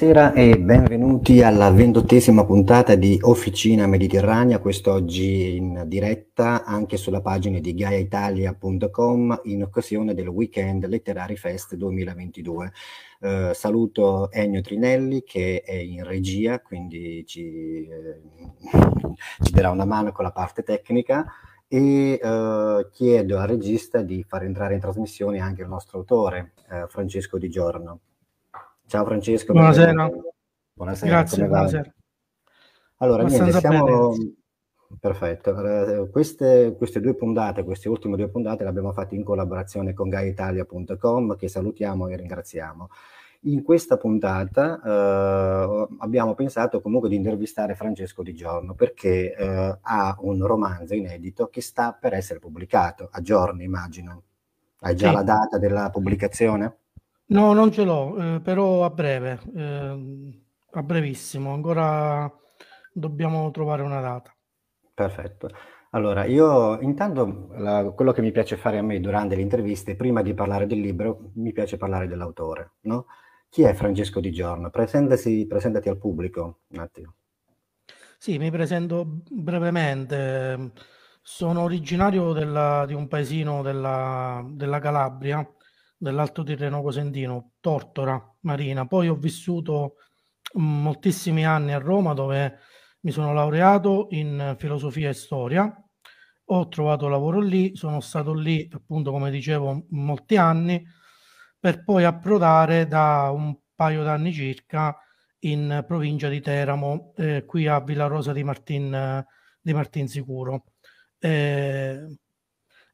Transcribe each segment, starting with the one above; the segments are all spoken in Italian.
Buonasera e benvenuti alla ventottesima puntata di Officina Mediterranea, quest'oggi in diretta anche sulla pagina di gaiaitalia.com in occasione del Weekend Letterary Fest 2022. Eh, saluto Ennio Trinelli che è in regia, quindi ci, eh, ci darà una mano con la parte tecnica e eh, chiedo al regista di far entrare in trasmissione anche il nostro autore, eh, Francesco Di Giorno. Ciao Francesco. Buonasera. Buonasera. Grazie, buonasera. Allora, niente, siamo... Perfetto, queste, queste, due puntate, queste ultime due puntate le abbiamo fatte in collaborazione con gaitalia.com che salutiamo e ringraziamo. In questa puntata eh, abbiamo pensato comunque di intervistare Francesco Di Giorno perché eh, ha un romanzo inedito che sta per essere pubblicato, a giorni immagino. Hai già sì. la data della pubblicazione? No, non ce l'ho, eh, però a breve, eh, a brevissimo, ancora dobbiamo trovare una data. Perfetto. Allora, io intanto la, quello che mi piace fare a me durante le interviste, prima di parlare del libro, mi piace parlare dell'autore. No? Chi è Francesco Di Giorno? Presentasi, presentati al pubblico un attimo. Sì, mi presento brevemente. Sono originario della, di un paesino della, della Calabria, dell'Alto Tirreno Cosentino, Tortora, Marina. Poi ho vissuto mm, moltissimi anni a Roma dove mi sono laureato in filosofia e storia, ho trovato lavoro lì, sono stato lì appunto come dicevo molti anni per poi approdare da un paio d'anni circa in provincia di Teramo, eh, qui a Villa Rosa di Martin, di Martin Sicuro. Eh,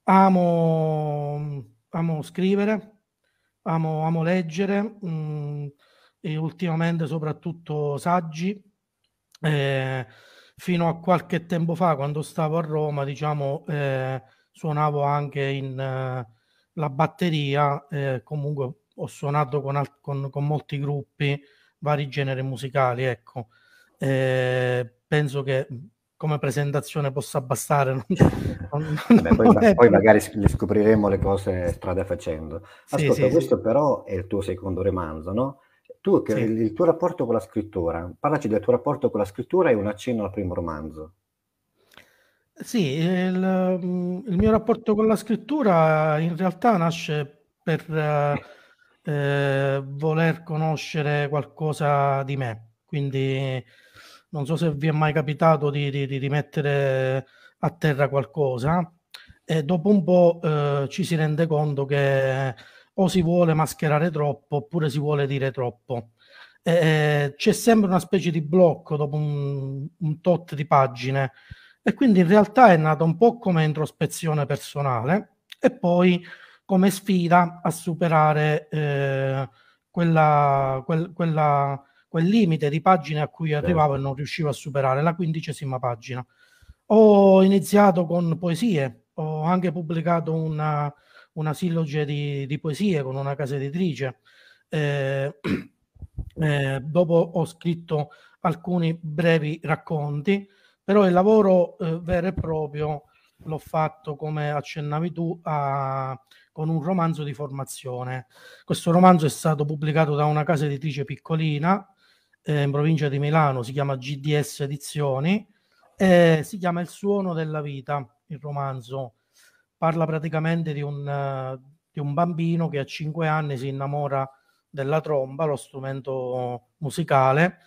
amo, amo scrivere, amo, amo leggere mh, mm, e ultimamente soprattutto saggi. Eh, fino a qualche tempo fa, quando stavo a Roma, diciamo, eh, suonavo anche in eh, la batteria, eh, comunque ho suonato con, al- con, con, molti gruppi, vari generi musicali, ecco. Eh, penso che come presentazione possa bastare. Non, non, non poi, è... poi, magari scopriremo le cose strada facendo. Ascolta, sì, sì, questo sì. però è il tuo secondo romanzo, no? Tu, che, il, il tuo rapporto con la scrittura, parlaci del tuo rapporto con la scrittura e un accenno al primo romanzo. Sì, il, mm, il mio rapporto con la scrittura in realtà nasce per eh, voler conoscere qualcosa di me, quindi non so se vi è mai capitato di, di, di rimettere a terra qualcosa e dopo un po' eh, ci si rende conto che o si vuole mascherare troppo oppure si vuole dire troppo. E, c'è sempre una specie di blocco dopo un, un tot di pagine e quindi in realtà è nata un po' come introspezione personale e poi come sfida a superare eh, quella, quel, quella quel limite di pagine a cui certo. arrivavo e non riuscivo a superare, la quindicesima pagina. Ho iniziato con poesie, ho anche pubblicato una, una silloge di, di poesie con una casa editrice. Eh, eh, dopo ho scritto alcuni brevi racconti, però il lavoro eh, vero e proprio l'ho fatto, come accennavi tu, a, con un romanzo di formazione. Questo romanzo è stato pubblicato da una casa editrice piccolina, eh, in provincia di Milano, si chiama GDS Edizioni, eh, si chiama Il suono della vita, il romanzo. Parla praticamente di un, eh, di un bambino che a cinque anni si innamora della tromba, lo strumento musicale.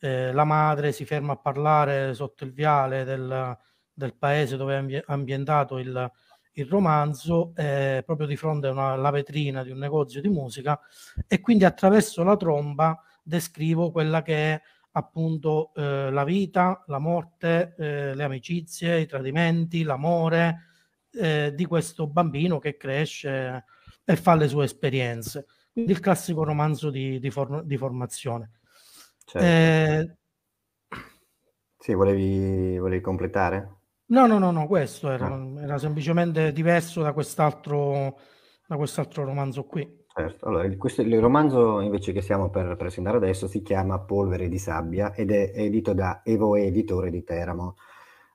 Eh, la madre si ferma a parlare sotto il viale del, del paese dove è ambientato il, il romanzo, eh, proprio di fronte alla vetrina di un negozio di musica, e quindi attraverso la tromba descrivo quella che è appunto eh, la vita, la morte, eh, le amicizie, i tradimenti, l'amore eh, di questo bambino che cresce e fa le sue esperienze. Quindi il classico romanzo di, di, for- di formazione. Certo. Eh, sì, volevi, volevi, completare? No, no, no, no questo era, ah. era semplicemente diverso da quest'altro, da quest'altro romanzo qui. Certo, allora, il, questo, il romanzo invece che stiamo per presentare adesso si chiama Polvere di sabbia ed è edito da Evo Editore di Teramo.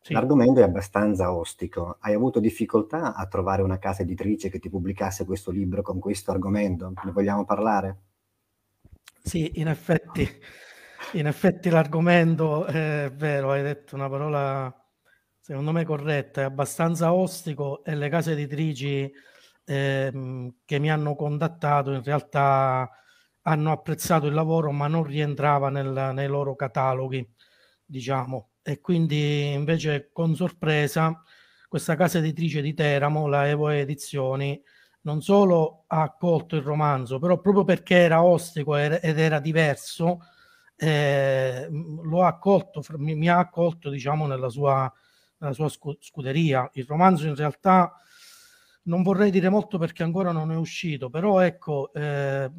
Sì. L'argomento è abbastanza ostico. Hai avuto difficoltà a trovare una casa editrice che ti pubblicasse questo libro con questo argomento? Ne vogliamo parlare? Sì, in effetti, in effetti l'argomento eh, è vero, hai detto una parola secondo me corretta, è abbastanza ostico e le case editrici ehm, che mi hanno contattato in realtà hanno apprezzato il lavoro ma non rientrava nel, nei loro cataloghi, diciamo. E quindi invece con sorpresa questa casa editrice di Teramo, la Evo Edizioni, non solo ha accolto il romanzo, però proprio perché era ostico ed era diverso, eh, lo ha accolto, mi, mi, ha accolto diciamo nella sua, nella sua scuderia. Il romanzo in realtà non vorrei dire molto perché ancora non è uscito, però ecco, eh,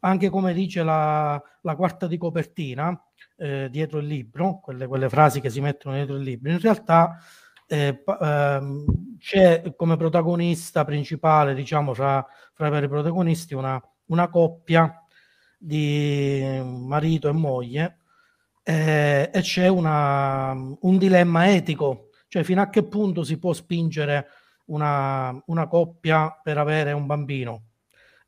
anche come dice la, la quarta di copertina, eh, dietro il libro, quelle, quelle, frasi che si mettono dietro il libro, in realtà eh, ehm, c'è come protagonista principale, diciamo, fra, fra i veri protagonisti, una, una, coppia di marito e moglie eh, e c'è una, un dilemma etico, cioè fino a che punto si può spingere una, una coppia per avere un bambino,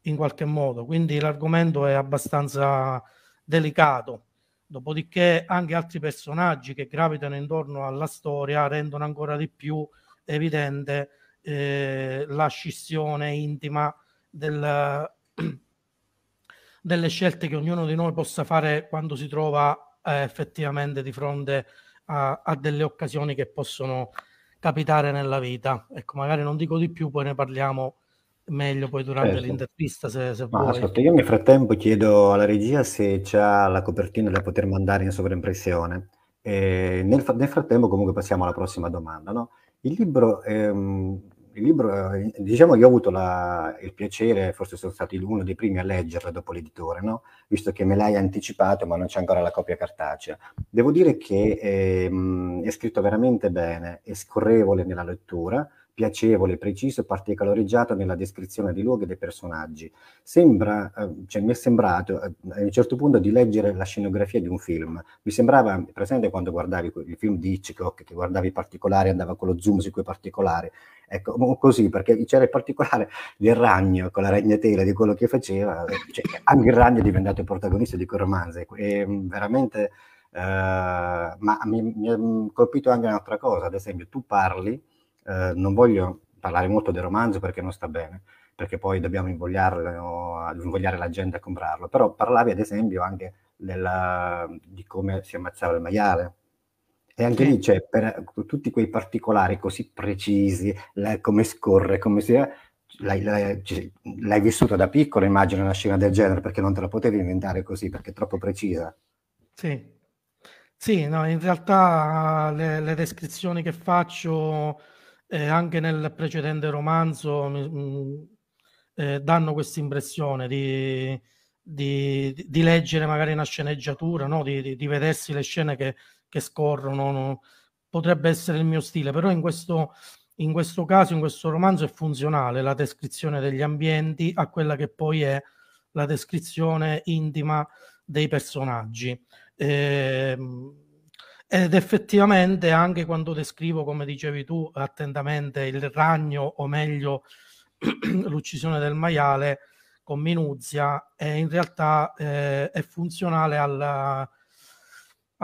in qualche modo. Quindi l'argomento è abbastanza delicato. Dopodiché anche altri personaggi che gravitano intorno alla storia rendono ancora di più evidente eh, la scissione intima del, delle scelte che ognuno di noi possa fare quando si trova eh, effettivamente di fronte a, a delle occasioni che possono capitare nella vita. Ecco, magari non dico di più, poi ne parliamo meglio poi durante certo. l'intervista se, se Ma, Ascolta, io nel frattempo chiedo alla regia se c'è la copertina da poter mandare in sovraimpressione. Eh, nel, nel, frattempo comunque passiamo alla prossima domanda. No? Il libro ehm, il libro, diciamo, io ho avuto la, il piacere, forse sono stato uno dei primi a leggerlo dopo l'editore, no? visto che me l'hai anticipato, ma non c'è ancora la copia cartacea. Devo dire che eh, è scritto veramente bene, è scorrevole nella lettura, piacevole, preciso e particolareggiato nella descrizione dei luoghi e dei personaggi. Sembra, eh, cioè, mi è sembrato eh, a un certo punto di leggere la scenografia di un film. Mi sembrava, presente quando guardavi il film di Hitchcock, che guardavi i particolari, andava con lo zoom su quei particolari. Ecco, così, perché c'era il particolare del ragno con la ragnatela di quello che faceva, cioè, anche il ragno è diventato il protagonista di quel romanzo, ecco, e mm, veramente, eh, ma mi, mi ha mm, colpito anche un'altra cosa, ad esempio tu parli, eh, non voglio parlare molto del romanzo perché non sta bene, perché poi dobbiamo invogliare la gente a comprarlo, però parlavi ad esempio anche della, di come si ammazzava il maiale, e anche sì. lì, cioè, per tutti quei particolari così precisi, la, come scorre, come si è, l'hai, l'hai, l'hai vissuta da piccolo, immagino, una scena del genere, perché non te la potevi inventare così, perché è troppo precisa. Sì, sì no, in realtà le, le descrizioni che faccio eh, anche nel precedente romanzo mh, mh, mm, eh, danno questa impressione di, di, di, leggere magari una sceneggiatura, no? di, di, vedersi le scene che che scorrono, no, potrebbe essere il mio stile, però in questo, in questo caso, in questo romanzo è funzionale la descrizione degli ambienti a quella che poi è la descrizione intima dei personaggi. Eh, ed effettivamente anche quando descrivo, come dicevi tu, attentamente il ragno, o meglio l'uccisione del maiale con Minuzia, è eh, in realtà eh, è funzionale alla,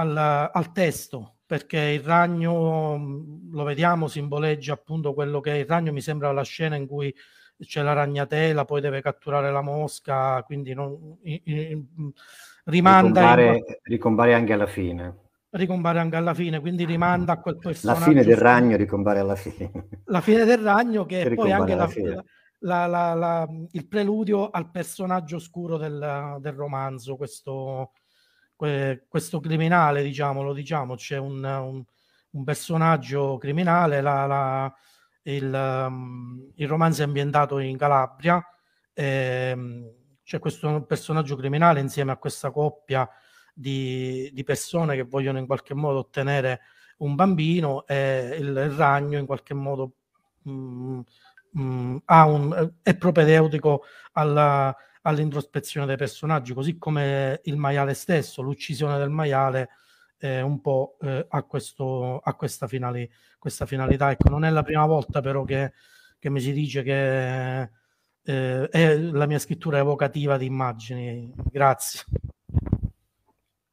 al, al testo, perché il ragno, mm, lo vediamo, simboleggia appunto quello che è il ragno, mi sembra la scena in cui c'è la ragnatela, poi deve catturare la mosca, quindi non, in, in, mm, rimanda... Ricombare, in... ricombare, anche alla fine. Ricombare anche alla fine, quindi rimanda a quel personaggio. La fine del ragno ricombare alla fine. La fine del ragno che è poi anche la, la, la, il preludio al personaggio oscuro del, del romanzo, questo questo criminale, diciamolo, diciamo, c'è un, un, un personaggio criminale, la, la, il, um, il, romanzo è ambientato in Calabria, ehm, c'è questo personaggio criminale insieme a questa coppia di, di, persone che vogliono in qualche modo ottenere un bambino e il, il ragno in qualche modo mh, mm, mh, mm, un, è propedeutico alla, all'introspezione dei personaggi, così come il maiale stesso, l'uccisione del maiale eh, un po' eh, a, questo, a questa, finali, questa, finalità. Ecco, non è la prima volta però che, che mi si dice che eh, è la mia scrittura evocativa di immagini. Grazie.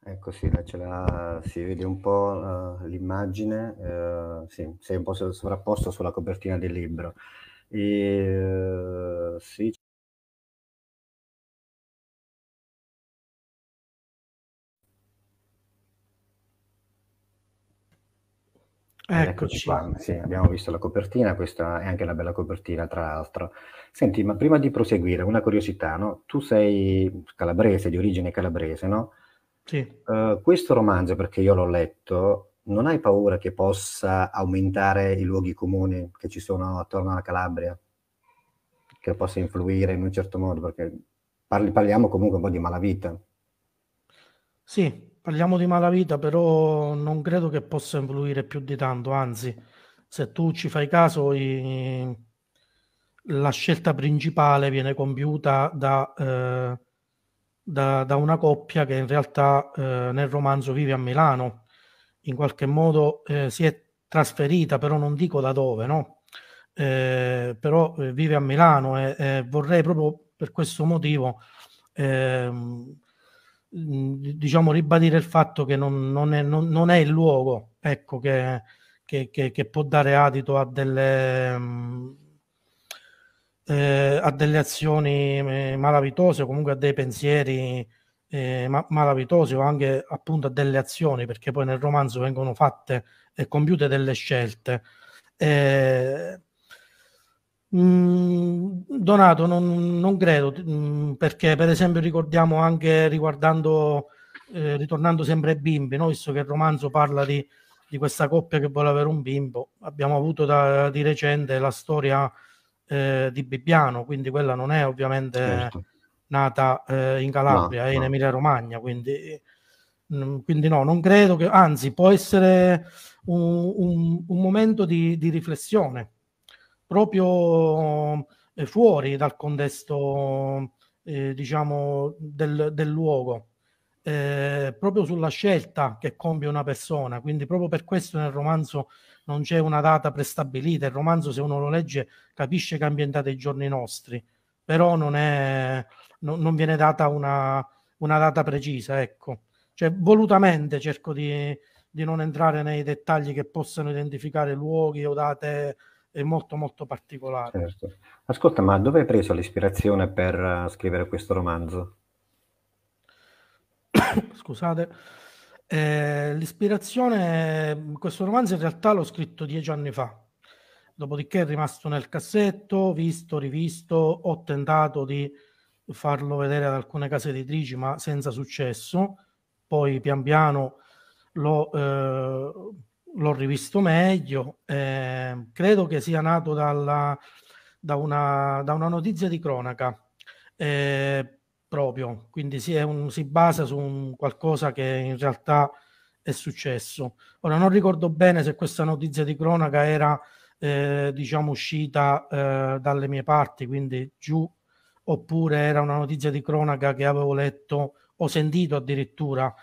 Ecco sì, la, si vede un po' uh, l'immagine, uh, sì, sei un po' sovrapposto sulla copertina del libro. E, uh, sì, Eccoci. Eccoci qua, sì, abbiamo visto la copertina, questa è anche una bella copertina tra l'altro. Senti, ma prima di proseguire, una curiosità, no? Tu sei calabrese, di origine calabrese, no? Sì. Uh, questo romanzo, perché io l'ho letto, non hai paura che possa aumentare i luoghi comuni che ci sono attorno alla Calabria? Che possa influire in un certo modo? Perché parli, parliamo comunque un po' di malavita. Sì, Parliamo di malavita, però non credo che possa influire più di tanto, anzi, se tu ci fai caso, i... la scelta principale viene compiuta da, eh, da, da una coppia che in realtà eh, nel romanzo vive a Milano, in qualche modo eh, si è trasferita, però non dico da dove, no? Eh, però eh, vive a Milano e, e eh, vorrei proprio per questo motivo... Ehm, diciamo, ribadire il fatto che non, non, è, non, non è, il luogo ecco, che, che, che, che, può dare adito a delle, eh, a delle azioni eh, malavitose o comunque a dei pensieri eh, malavitosi o anche appunto a delle azioni, perché poi nel romanzo vengono fatte e compiute delle scelte. Eh, Mm, Donato, non, non credo, mm, perché per esempio ricordiamo anche riguardando, eh, ritornando sempre ai bimbi, no? visto che il romanzo parla di, di, questa coppia che vuole avere un bimbo, abbiamo avuto da, di recente la storia eh, di Bibbiano, quindi quella non è ovviamente certo. nata eh, in Calabria, no, è eh, in no. Emilia Romagna, quindi, mm, quindi, no, non credo che, anzi può essere un, un, un momento di, di riflessione proprio eh, fuori dal contesto, eh, diciamo, del, del luogo. Eh, proprio sulla scelta che compie una persona, quindi proprio per questo nel romanzo non c'è una data prestabilita, il romanzo se uno lo legge capisce che è ambientato ai giorni nostri, però non, è, no, non viene data una, una, data precisa, ecco. Cioè, volutamente cerco di, di non entrare nei dettagli che possano identificare luoghi o date è molto molto particolare. Certo. Ascolta, ma dove hai preso l'ispirazione per eh, scrivere questo romanzo? Scusate, eh, l'ispirazione, questo romanzo in realtà l'ho scritto dieci anni fa, dopodiché è rimasto nel cassetto, visto, rivisto, ho tentato di farlo vedere ad alcune case editrici, ma senza successo. Poi pian piano l'ho eh, l'ho rivisto meglio, eh, credo che sia nato dalla, da, una, da, una, notizia di cronaca eh, proprio, quindi si, un, si, basa su un qualcosa che in realtà è successo. Ora non ricordo bene se questa notizia di cronaca era eh, diciamo uscita eh, dalle mie parti, quindi giù, oppure era una notizia di cronaca che avevo letto o sentito addirittura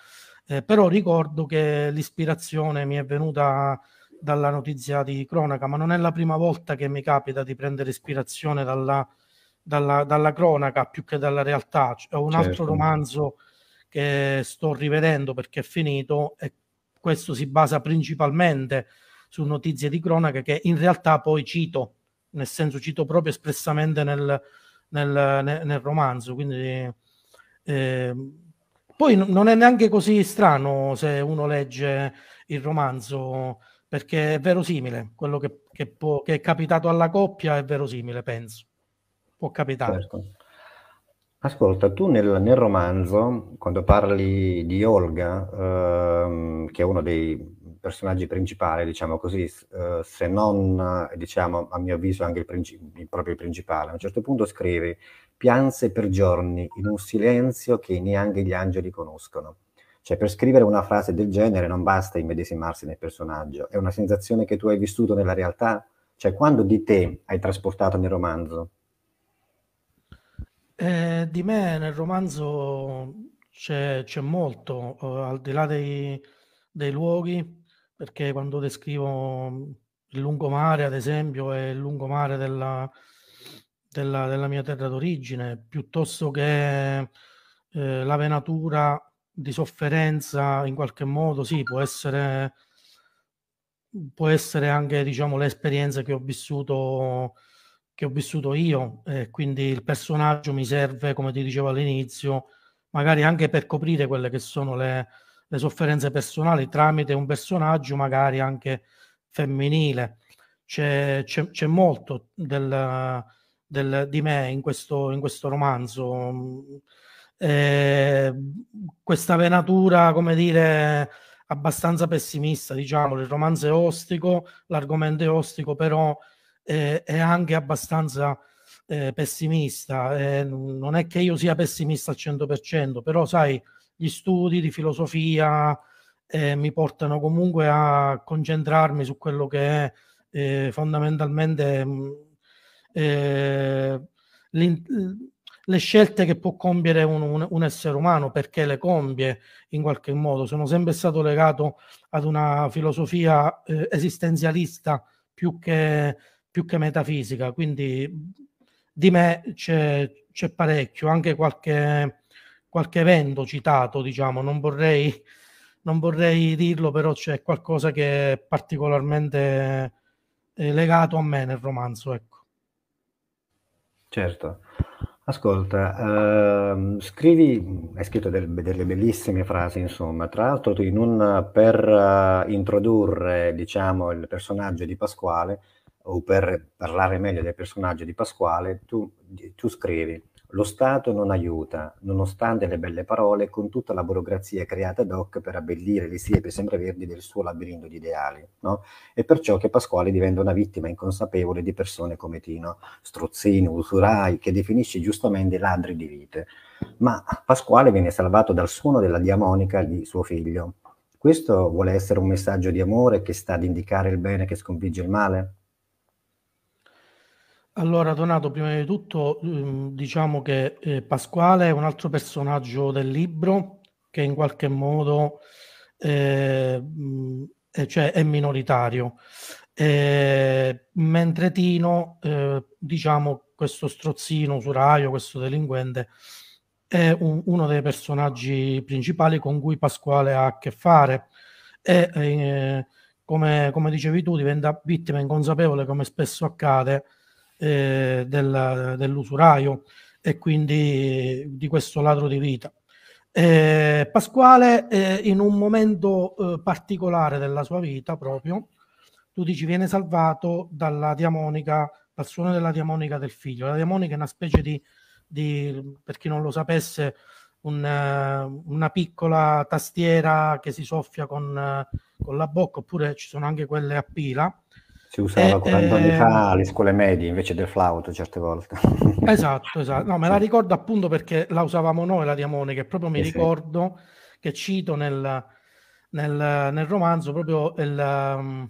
eh, però ricordo che l'ispirazione mi è venuta dalla notizia di cronaca, ma non è la prima volta che mi capita di prendere ispirazione dalla, dalla, dalla cronaca più che dalla realtà. Cioè, ho un certo. altro romanzo che sto rivedendo perché è finito e questo si basa principalmente su notizie di cronaca che in realtà poi cito, nel senso cito proprio espressamente nel, nel, nel, nel romanzo. Quindi eh, poi n- non è neanche così strano se uno legge il romanzo, perché è verosimile, quello che, che, può, che è capitato alla coppia è verosimile, penso. Può capitare. Certo. Ascolta, tu nel, nel, romanzo, quando parli di Olga, ehm, che è uno dei personaggi principali, diciamo così, eh, se non, eh, diciamo, a mio avviso anche il, princip- il proprio principale, a un certo punto scrive pianse per giorni in un silenzio che neanche gli angeli conoscono. Cioè, per scrivere una frase del genere non basta immedesimarsi nel personaggio, è una sensazione che tu hai vissuto nella realtà, cioè quando di te hai trasportato nel romanzo? Eh, di me nel romanzo c'è, c'è molto, eh, al di là dei, dei luoghi, perché quando descrivo mhmm, il lungomare, ad esempio, è il lungomare della, della, della mia terra d'origine, piuttosto che eh, la venatura di sofferenza in qualche modo, sì, può essere, può essere anche diciamo, l'esperienza che ho vissuto che ho vissuto io, eh, quindi il personaggio mi serve, come ti dicevo all'inizio, magari anche per coprire quelle che sono le, le sofferenze personali tramite un personaggio magari anche femminile. C'è, c'è, c'è molto del, del, di me in questo, in questo romanzo. Eh, questa venatura, come dire, abbastanza pessimista, diciamo, il romanzo è ostico, l'argomento è ostico, però eh, è anche abbastanza eh, pessimista. Eh, non è che io sia pessimista al 100%, però sai, gli studi di filosofia eh, mi portano comunque a concentrarmi su quello che è eh, fondamentalmente mm, eh, le scelte che può compiere un, un, un, essere umano, perché le compie in qualche modo. Sono sempre stato legato ad una filosofia eh, esistenzialista più che, più che, metafisica, quindi di me c'è, c'è parecchio, anche qualche qualche evento citato, diciamo, non vorrei, non vorrei dirlo, però c'è qualcosa che è particolarmente eh, legato a me nel romanzo, ecco. Certo. Ascolta, ehm, scrivi, hai scritto del, delle bellissime frasi, insomma, tra l'altro in un, per uh, introdurre, diciamo, il personaggio di Pasquale, o per parlare meglio del personaggio di Pasquale, tu, tu scrivi, lo Stato non aiuta, nonostante le belle parole, con tutta la burocrazia creata ad hoc per abbellire le siepi sempreverdi del suo labirinto di ideali. No? È perciò che Pasquale diventa una vittima inconsapevole di persone come Tino, strozzini, usurai, che definisce giustamente ladri di vite. Ma Pasquale viene salvato dal suono della diamonica di suo figlio. Questo vuole essere un messaggio di amore che sta ad indicare il bene che sconfigge il male? Allora, Donato, prima di tutto mm, diciamo che eh, Pasquale è un altro personaggio del libro che in qualche modo eh, mm, eh cioè è minoritario, eh, mentre Tino, eh, diciamo, questo strozzino usuraio, questo delinquente, è un, uno dei personaggi principali con cui Pasquale ha a che fare e, eh, come, come dicevi tu, diventa vittima inconsapevole, come spesso accade eh, del, dell'usuraio e quindi di questo ladro di vita. Eh, Pasquale eh, in un momento eh, particolare della sua vita proprio, tu dici viene salvato dalla diamonica, dal suono della diamonica del figlio. La diamonica è una specie di, di per chi non lo sapesse, un, eh, una piccola tastiera che si soffia con, eh, con la bocca, oppure ci sono anche quelle a pila, si usava eh, 40 anni fa alle scuole medie invece del flauto certe volte. Esatto, esatto. No, me la ricordo appunto perché la usavamo noi la diamone, che proprio mi eh, ricordo sì. che cito nel, nel, nel romanzo proprio il, um,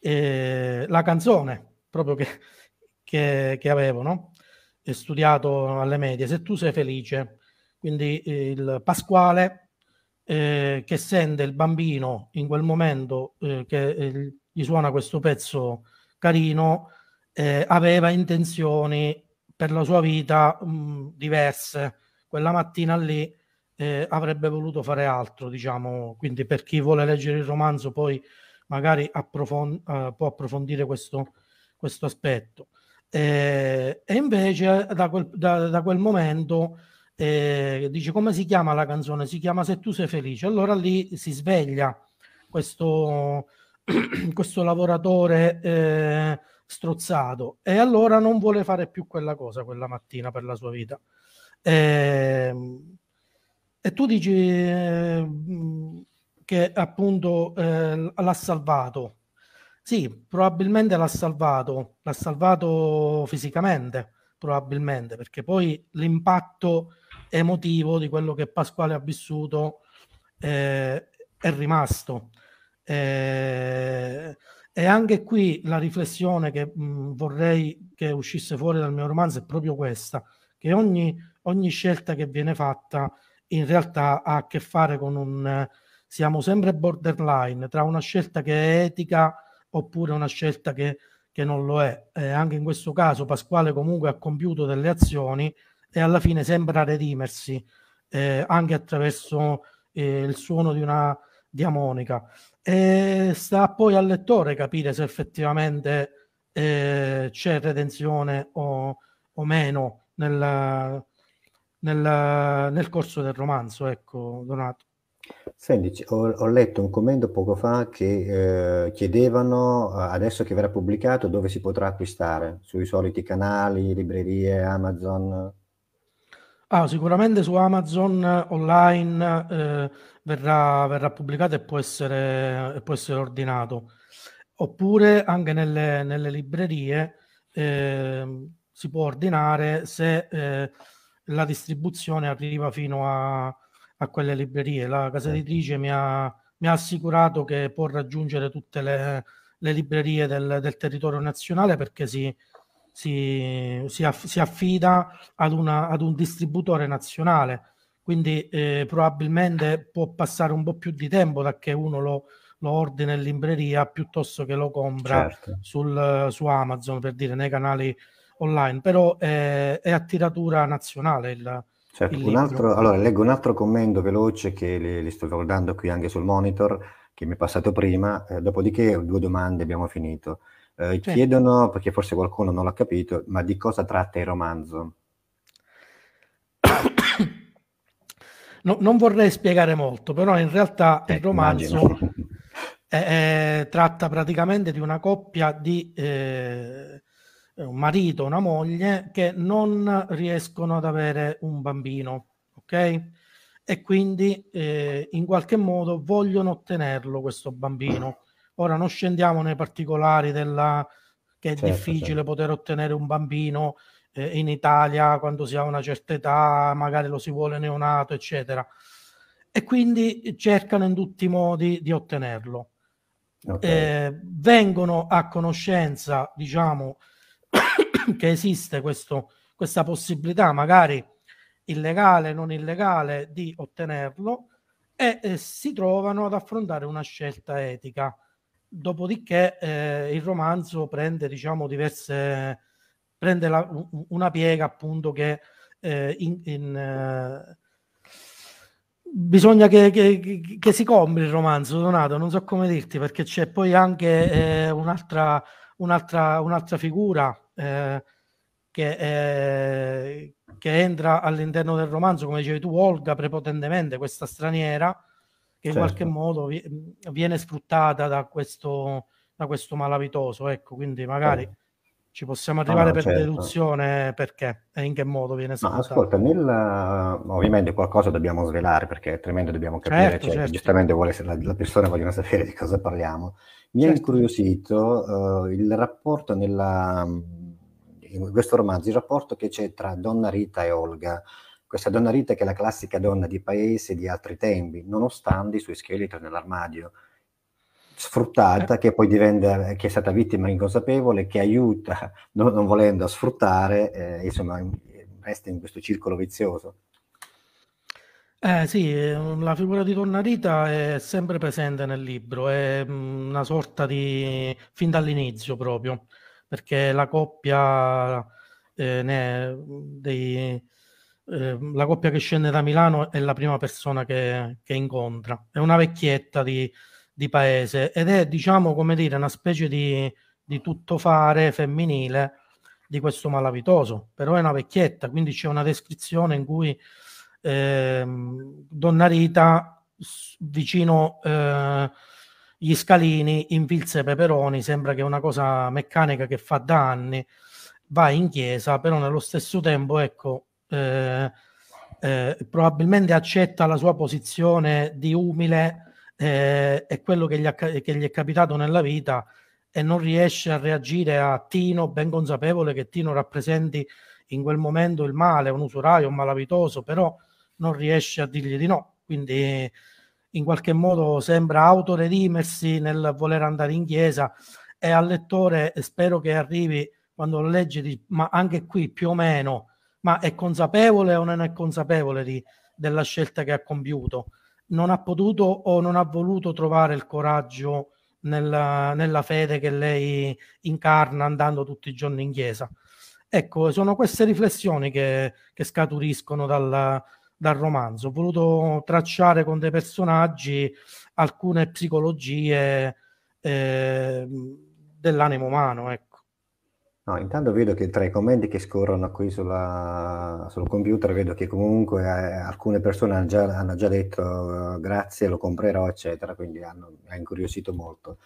eh, la canzone proprio che, che, che avevo, no? studiato alle medie, se tu sei felice. Quindi eh, il Pasquale eh, che sente il bambino in quel momento eh, che il gli suona questo pezzo carino, eh, aveva intenzioni per la sua vita mh, mm, diverse. Quella mattina lì eh, avrebbe voluto fare altro, diciamo, quindi per chi vuole leggere il romanzo poi magari approfond- uh, eh, può approfondire questo, questo aspetto. Eh, e invece da quel, da, da quel momento eh, dice come si chiama la canzone? Si chiama Se tu sei felice. Allora lì si sveglia questo, questo lavoratore eh, strozzato e allora non vuole fare più quella cosa quella mattina per la sua vita. E, ehm, e tu dici eh, che appunto eh, l'ha salvato. Sì, probabilmente l'ha salvato, l'ha salvato fisicamente, probabilmente, perché poi l'impatto emotivo di quello che Pasquale ha vissuto eh, è rimasto. Eh, e anche qui la riflessione che mh, vorrei che uscisse fuori dal mio romanzo è proprio questa, che ogni, ogni scelta che viene fatta in realtà ha a che fare con un... Siamo sempre borderline tra una scelta che è etica oppure una scelta che, che non lo è. Eh, anche in questo caso Pasquale comunque ha compiuto delle azioni e alla fine sembra redimersi eh, anche attraverso eh, il suono di una, di E sta poi al lettore capire se effettivamente eh, c'è redenzione o, o meno nel, nel, nel, corso del romanzo, ecco, Donato. Senti, ho, ho, letto un commento poco fa che eh, chiedevano, eh, adesso che verrà pubblicato, dove si potrà acquistare, sui soliti canali, librerie, Amazon? Ah, sicuramente su Amazon eh, online eh, verrà, verrà pubblicato e può essere, può essere ordinato. Oppure anche nelle, nelle librerie eh, si può ordinare se eh, la distribuzione arriva fino a, a quelle librerie. La casa certo. editrice mi ha, mi ha assicurato che può raggiungere tutte le, le librerie del, del, territorio nazionale perché si, si, si, aff, si affida ad, una, ad, un distributore nazionale quindi eh, probabilmente può passare un po' più di tempo da che uno lo, lo ordina in libreria piuttosto che lo compra certo. sul, su Amazon per dire nei canali online però eh, è a tiratura nazionale il, certo. un altro, allora leggo un altro commento veloce che li, li, sto guardando qui anche sul monitor che mi è passato prima eh, dopodiché due domande abbiamo finito certo. chiedono perché forse qualcuno non l'ha capito ma di cosa tratta il romanzo no, non vorrei spiegare molto, però in realtà eh, il romanzo è, è, tratta praticamente di una coppia di eh, un marito e una moglie che non riescono ad avere un bambino, ok? E quindi eh, in qualche modo vogliono ottenerlo questo bambino. Ora non scendiamo nei particolari della che è certo, difficile certo. poter ottenere un bambino eh, in Italia quando si ha una certa età, magari lo si vuole neonato, eccetera. E quindi cercano in tutti i modi di ottenerlo. Okay. Eh, vengono a conoscenza, diciamo, che esiste questo, questa possibilità, magari illegale, non illegale, di ottenerlo e eh, si trovano ad affrontare una scelta etica. Dopodiché eh, il romanzo prende diciamo, diverse prende la, una piega appunto che eh, in, in, eh, bisogna che, che, che, si compri il romanzo, Donato, non so come dirti, perché c'è poi anche eh, un'altra, un'altra, un'altra, figura eh, che, eh, che, entra all'interno del romanzo, come dicevi tu, Olga, prepotentemente, questa straniera, che certo. in qualche modo viene sfruttata da questo, da questo malavitoso, ecco, quindi magari... Oh ci possiamo ah, arrivare ah, per certo. deduzione perché e in che modo viene scusato. Ma ascolta, nella... ovviamente qualcosa dobbiamo svelare perché altrimenti dobbiamo capire, certo, cioè, certo. giustamente vuole, la, la, persona vogliono sapere di cosa parliamo. Mi ha certo. incuriosito uh, il rapporto nella, in questo romanzo, il rapporto che c'è tra Donna Rita e Olga. Questa Donna Rita che è la classica donna di paese di altri tempi, nonostante i suoi scheletri nell'armadio sfruttata, eh. che poi diventa, che è stata vittima inconsapevole, che aiuta, non, non volendo, a sfruttare, eh, insomma, resta in questo circolo vizioso. Eh, sì, ehm, la figura di Tonnarita è sempre presente nel libro, è mm, una sorta di fin dall'inizio proprio, perché la coppia, eh, dei, eh, la coppia che scende da Milano è la prima persona che, che incontra, è una vecchietta di di paese ed è, diciamo, come dire, una specie di, di tuttofare femminile di questo malavitoso, però è una vecchietta, quindi c'è una descrizione in cui eh, Donna Rita vicino eh, gli scalini infilza i peperoni, sembra che è una cosa meccanica che fa da anni, va in chiesa, però nello stesso tempo, ecco, eh, eh probabilmente accetta la sua posizione di umile eh, è quello che gli, ha, che gli, è capitato nella vita e non riesce a reagire a Tino, ben consapevole che Tino rappresenti in quel momento il male, un usuraio, un malavitoso, però non riesce a dirgli di no. Quindi in qualche modo sembra autoredimersi nel voler andare in chiesa e al lettore spero che arrivi quando lo leggi, ma anche qui più o meno, ma è consapevole o non è consapevole di, della scelta che ha compiuto? non ha potuto o non ha voluto trovare il coraggio nella, nella fede che lei incarna andando tutti i giorni in chiesa. Ecco, sono queste riflessioni che, che scaturiscono dal, dal romanzo. Ho voluto tracciare con dei personaggi alcune psicologie eh, dell'animo umano. Ecco. No, intanto vedo che tra i commenti che scorrono qui sulla, sul computer, vedo che comunque eh, alcune persone hanno già, hanno già detto eh, grazie, lo comprerò, eccetera, quindi hanno, ha incuriosito molto.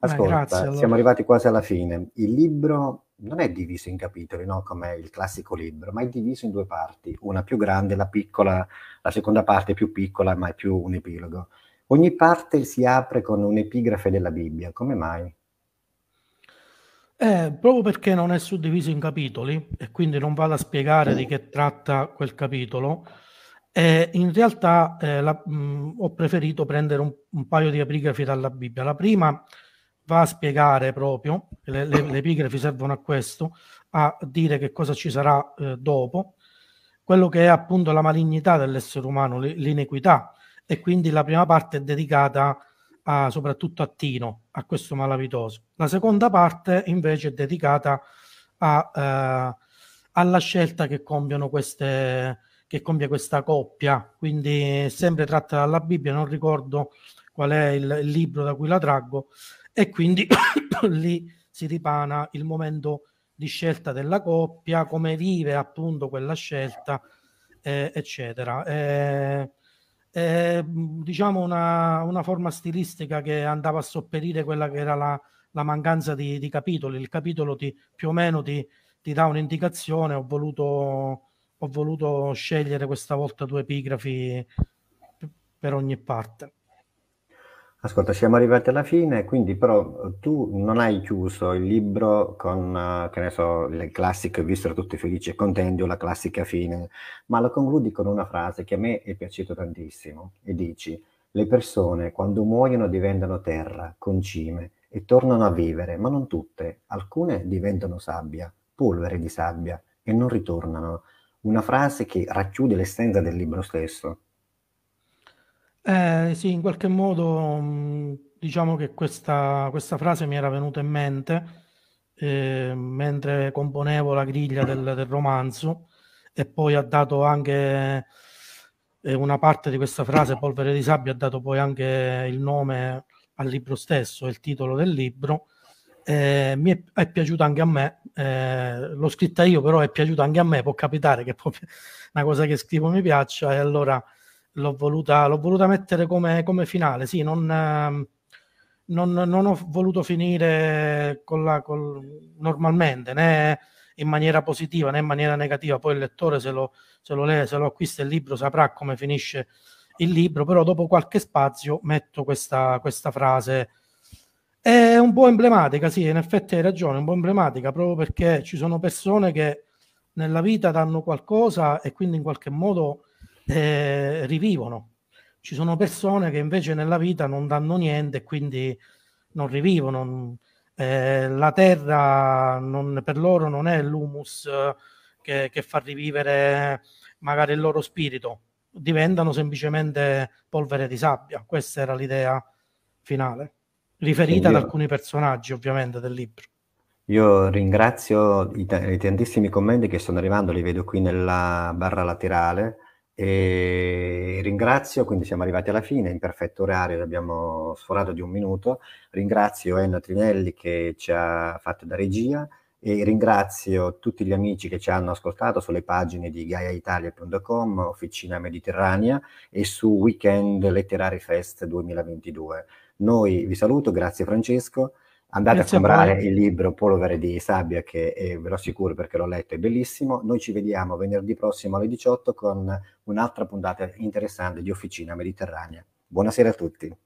Ascolta, eh, grazie, allora. siamo arrivati quasi alla fine. Il libro non è diviso in capitoli, no? come il classico libro, ma è diviso in due parti, una più grande, la piccola, la seconda parte è più piccola, ma è più un epilogo. Ogni parte si apre con un'epigrafe della Bibbia, come mai? Eh, proprio perché non è suddiviso in capitoli e quindi non vado a spiegare di che tratta quel capitolo, eh, in realtà eh, la, mh, ho preferito prendere un, un, paio di epigrafi dalla Bibbia. La prima va a spiegare proprio, le, le, le epigrafi servono a questo, a dire che cosa ci sarà eh, dopo, quello che è appunto la malignità dell'essere umano, l'inequità. e quindi la prima parte è dedicata a, soprattutto a Tino, a questo malavitoso. La seconda parte invece è dedicata a, eh, alla scelta che compiono queste, che compie questa coppia, quindi sempre tratta dalla Bibbia, non ricordo qual è il, il libro da cui la traggo, e quindi lì si ripana il momento di scelta della coppia, come vive appunto quella scelta, eh, eccetera. Eh, eh, diciamo una, una, forma stilistica che andava a sopperire quella che era la, la mancanza di, di, capitoli. Il capitolo ti, più o meno ti, ti dà un'indicazione. Ho voluto, ho voluto scegliere questa volta due epigrafi per ogni parte. Ascolta, siamo arrivati alla fine, quindi però eh, tu non hai chiuso il libro con, eh, che ne so, le classiche, vi tutti felici e contenti o la classica fine, ma lo concludi con una frase che a me è piaciuta tantissimo e dici, le persone quando muoiono diventano terra, concime e tornano a vivere, ma non tutte, alcune diventano sabbia, polvere di sabbia e non ritornano. Una frase che racchiude l'essenza del libro stesso. Eh, sì, in qualche modo mm, diciamo che questa, questa, frase mi era venuta in mente eh, mentre componevo la griglia del, del, romanzo e poi ha dato anche eh, una parte di questa frase, Polvere di sabbia, ha dato poi anche il nome al libro stesso, il titolo del libro. Eh, mi è, è piaciuta anche a me, eh, l'ho scritta io però è piaciuta anche a me, può capitare che può, una cosa che scrivo mi piaccia e allora l'ho voluta, l'ho voluta mettere come, come finale, sì, non, ehm, non, non, ho voluto finire con la, con, normalmente, né in maniera positiva né in maniera negativa, poi il lettore se lo, se lo, le, se lo acquista il libro saprà come finisce il libro, però dopo qualche spazio metto questa, questa frase. È un po' emblematica, sì, in effetti hai ragione, è un po' emblematica, proprio perché ci sono persone che nella vita danno qualcosa e quindi in qualche modo eh, rivivono. Ci sono persone che invece nella vita non danno niente e quindi non rivivono. Mm, eh, la terra non, per loro non è l'humus eh, che, che fa rivivere magari il loro spirito, diventano semplicemente polvere di sabbia. Questa era l'idea finale, riferita io, ad alcuni personaggi ovviamente del libro. Io ringrazio i, t- i tantissimi commenti che stanno arrivando, li vedo qui nella barra laterale. E ringrazio, quindi siamo arrivati alla fine, in perfetto orario, abbiamo sforato di un minuto. Ringrazio Enna Trinelli che ci ha fatto da regia e ringrazio tutti gli amici che ci hanno ascoltato sulle pagine di gaiaitalia.com, Officina Mediterranea e su Weekend Letterary Fest 2022. Noi vi saluto, grazie Francesco Andate Grazie a comprare a il libro Polvere di sabbia che è, eh, ve lo assicuro perché l'ho letto, è bellissimo. Noi ci vediamo venerdì prossimo alle 18 con un'altra puntata interessante di Officina Mediterranea. Buonasera a tutti.